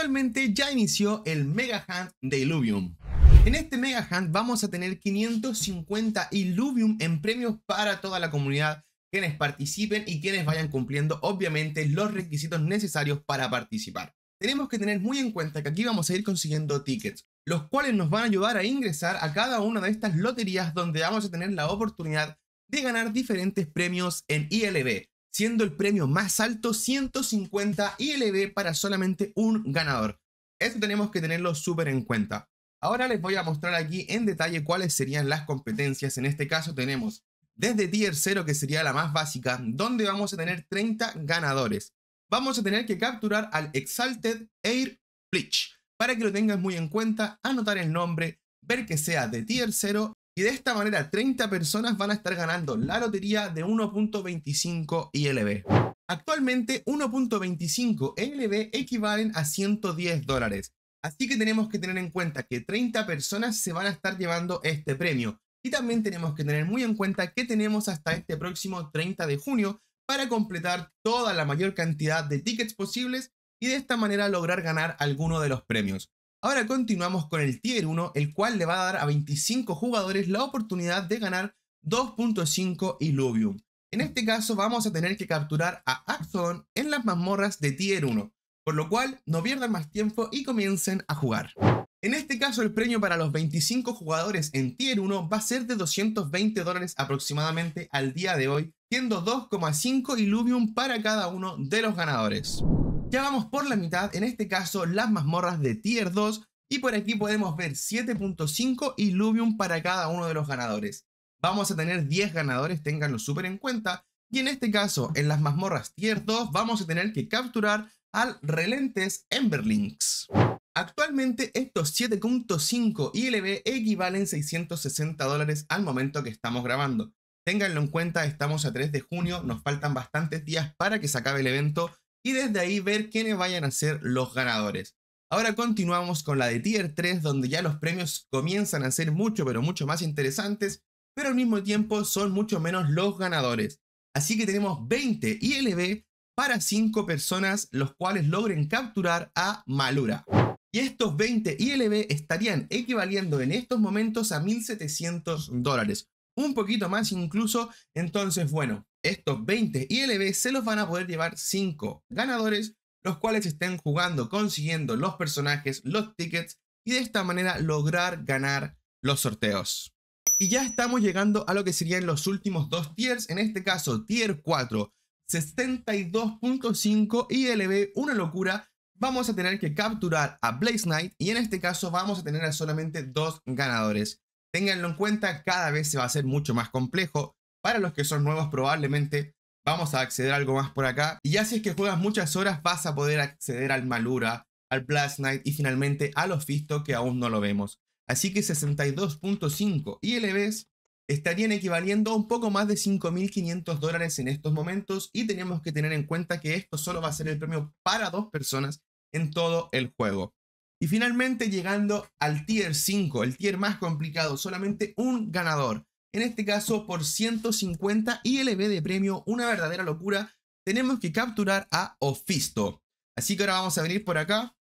actualmente ya inició el Mega Hunt de Illuvium. En este Mega Hunt vamos a tener 550 Illuvium en premios para toda la comunidad, quienes participen y quienes vayan cumpliendo obviamente los requisitos necesarios para participar. Tenemos que tener muy en cuenta que aquí vamos a ir consiguiendo tickets, los cuales nos van a ayudar a ingresar a cada una de estas loterías donde vamos a tener la oportunidad de ganar diferentes premios en ILB, siendo el premio más alto 150 ILB para solamente un ganador. Eso tenemos que tenerlo súper en cuenta. Ahora les voy a mostrar aquí en detalle cuáles serían las competencias. En este caso tenemos desde tier 0, que sería la más básica, donde vamos a tener 30 ganadores. Vamos a tener que capturar al Exalted Air Bleach. Para que lo tengas muy en cuenta, anotar el nombre, ver que sea de tier 0 y de esta manera 30 personas van a estar ganando la lotería de 1.25 ILB. Actualmente 1.25 ILB equivalen a 110 dólares. Así que tenemos que tener en cuenta que 30 personas se van a estar llevando este premio. Y también tenemos que tener muy en cuenta que tenemos hasta este próximo 30 de junio para completar toda la mayor cantidad de tickets posibles y de esta manera lograr ganar alguno de los premios. Ahora continuamos con el Tier 1, el cual le va a dar a 25 jugadores la oportunidad de ganar 2.5 Illuvium. En este caso vamos a tener que capturar a Axon en las mazmorras de Tier 1, por lo cual no pierdan más tiempo y comiencen a jugar. En este caso el premio para los 25 jugadores en Tier 1 va a ser de 220 dólares aproximadamente al día de hoy, siendo 2,5 Illuvium para cada uno de los ganadores. Ya vamos por la mitad, en este caso las mazmorras de tier 2, y por aquí podemos ver 7.5 Illuvium para cada uno de los ganadores. Vamos a tener 10 ganadores, ténganlo súper en cuenta, y en este caso, en las mazmorras tier 2, vamos a tener que capturar al relentes Emberlinks. Actualmente estos 7.5 ILB equivalen 660 dólares al momento que estamos grabando. Ténganlo en cuenta, estamos a 3 de junio, nos faltan bastantes días para que se acabe el evento, y desde ahí ver quiénes vayan a ser los ganadores. Ahora continuamos con la de Tier 3, donde ya los premios comienzan a ser mucho, pero mucho más interesantes, pero al mismo tiempo son mucho menos los ganadores. Así que tenemos 20 ILB para 5 personas, los cuales logren capturar a Malura. Y estos 20 ILB estarían equivaliendo en estos momentos a 1.700 dólares. Un poquito más incluso, entonces bueno, estos 20 ILB e se los van a poder llevar 5 ganadores, los cuales estén jugando, consiguiendo los personajes, los tickets y de esta manera lograr ganar los sorteos. Y ya estamos llegando a lo que serían los últimos dos tiers, en este caso tier 4, 62.5 ILB, una locura. Vamos a tener que capturar a Blaze Knight y en este caso vamos a tener solamente dos ganadores. Ténganlo en cuenta, cada vez se va a hacer mucho más complejo. Para los que son nuevos probablemente vamos a acceder a algo más por acá. Y ya si es que juegas muchas horas vas a poder acceder al Malura, al Blast Knight y finalmente a los Ofisto que aún no lo vemos. Así que 62.5 ILBs estarían equivaliendo a un poco más de 5.500 dólares en estos momentos y tenemos que tener en cuenta que esto solo va a ser el premio para dos personas en todo el juego. Y finalmente llegando al tier 5, el tier más complicado, solamente un ganador en este caso por 150 ILB e de premio, una verdadera locura, tenemos que capturar a Ofisto. Así que ahora vamos a venir por acá.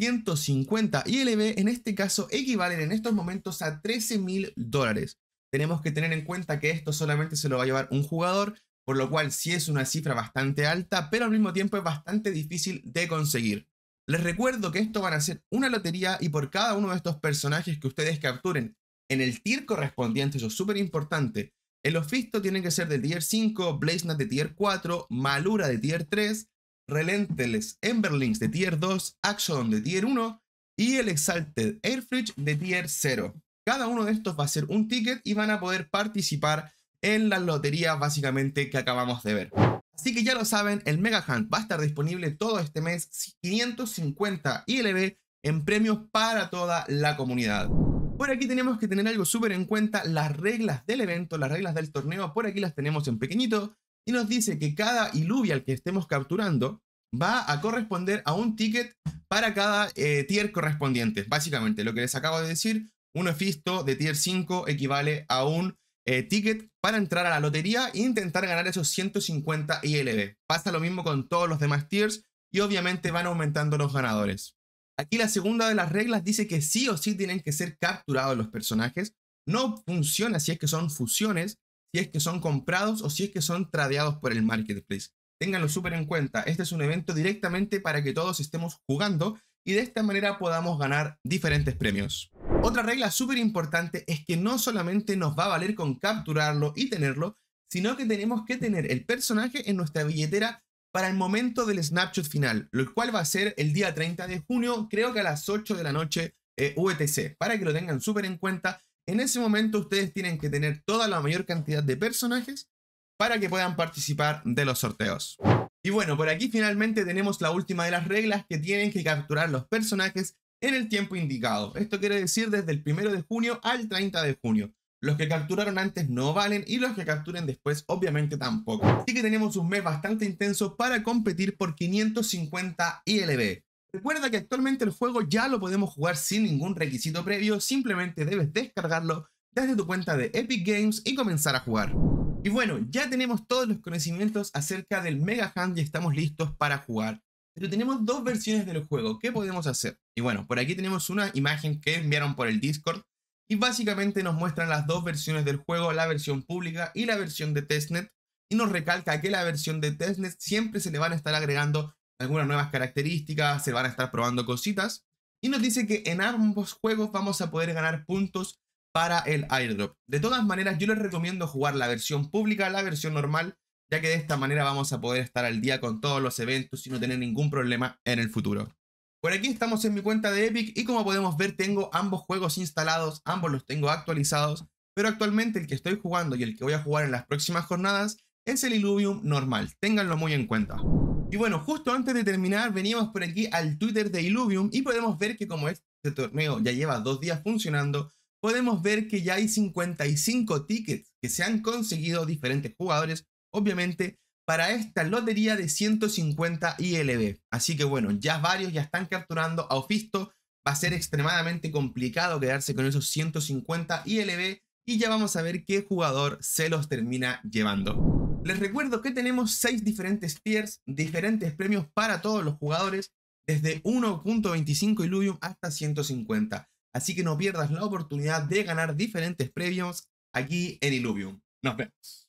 150 ILB e en este caso equivalen en estos momentos a 13 mil dólares. Tenemos que tener en cuenta que esto solamente se lo va a llevar un jugador, por lo cual sí es una cifra bastante alta, pero al mismo tiempo es bastante difícil de conseguir. Les recuerdo que esto van a ser una lotería y por cada uno de estos personajes que ustedes capturen en el tier correspondiente, eso es súper importante. El Ofisto tiene que ser del tier 5, Blaznath de tier 4, Malura de tier 3, Relentless Emberlings de tier 2, Axodon de tier 1 y el Exalted Airfridge de tier 0. Cada uno de estos va a ser un ticket y van a poder participar en las loterías básicamente que acabamos de ver. Así que ya lo saben, el Mega Hunt va a estar disponible todo este mes, 550 ILB en premios para toda la comunidad. Por aquí tenemos que tener algo súper en cuenta, las reglas del evento, las reglas del torneo, por aquí las tenemos en pequeñito, y nos dice que cada iluvial que estemos capturando va a corresponder a un ticket para cada eh, tier correspondiente. Básicamente, lo que les acabo de decir, un Efisto de tier 5 equivale a un eh, ticket para entrar a la lotería e intentar ganar esos 150 ILB. Pasa lo mismo con todos los demás tiers y obviamente van aumentando los ganadores. Aquí la segunda de las reglas dice que sí o sí tienen que ser capturados los personajes. No funciona si es que son fusiones, si es que son comprados o si es que son tradeados por el marketplace. Ténganlo súper en cuenta. Este es un evento directamente para que todos estemos jugando y de esta manera podamos ganar diferentes premios. Otra regla súper importante es que no solamente nos va a valer con capturarlo y tenerlo, sino que tenemos que tener el personaje en nuestra billetera para el momento del snapshot final, lo cual va a ser el día 30 de junio, creo que a las 8 de la noche eh, UTC, e para que lo tengan súper en cuenta. En ese momento ustedes tienen que tener toda la mayor cantidad de personajes para que puedan participar de los sorteos. Y bueno, por aquí finalmente tenemos la última de las reglas que tienen que capturar los personajes en el tiempo indicado. Esto quiere decir desde el 1 de junio al 30 de junio. Los que capturaron antes no valen y los que capturen después obviamente tampoco. Así que tenemos un mes bastante intenso para competir por 550 ILB. Recuerda que actualmente el juego ya lo podemos jugar sin ningún requisito previo, simplemente debes descargarlo desde tu cuenta de Epic Games y comenzar a jugar. Y bueno, ya tenemos todos los conocimientos acerca del Mega Hand y estamos listos para jugar. Pero tenemos dos versiones del juego, ¿qué podemos hacer? Y bueno, por aquí tenemos una imagen que enviaron por el Discord y básicamente nos muestran las dos versiones del juego, la versión pública y la versión de testnet, y nos recalca que la versión de testnet siempre se le van a estar agregando algunas nuevas características, se van a estar probando cositas, y nos dice que en ambos juegos vamos a poder ganar puntos para el airdrop. De todas maneras, yo les recomiendo jugar la versión pública, la versión normal, ya que de esta manera vamos a poder estar al día con todos los eventos y no tener ningún problema en el futuro. Por aquí estamos en mi cuenta de Epic y como podemos ver tengo ambos juegos instalados, ambos los tengo actualizados, pero actualmente el que estoy jugando y el que voy a jugar en las próximas jornadas es el Illuvium normal, ténganlo muy en cuenta. Y bueno, justo antes de terminar veníamos por aquí al Twitter de Illuvium y podemos ver que como este torneo ya lleva dos días funcionando, podemos ver que ya hay 55 tickets que se han conseguido diferentes jugadores, obviamente para esta lotería de 150 ILB. Así que bueno, ya varios ya están capturando a Ofisto. Va a ser extremadamente complicado quedarse con esos 150 ILB y ya vamos a ver qué jugador se los termina llevando. Les recuerdo que tenemos 6 diferentes tiers, diferentes premios para todos los jugadores, desde 1.25 Illuvium hasta 150. Así que no pierdas la oportunidad de ganar diferentes premios aquí en Illuvium. Nos vemos.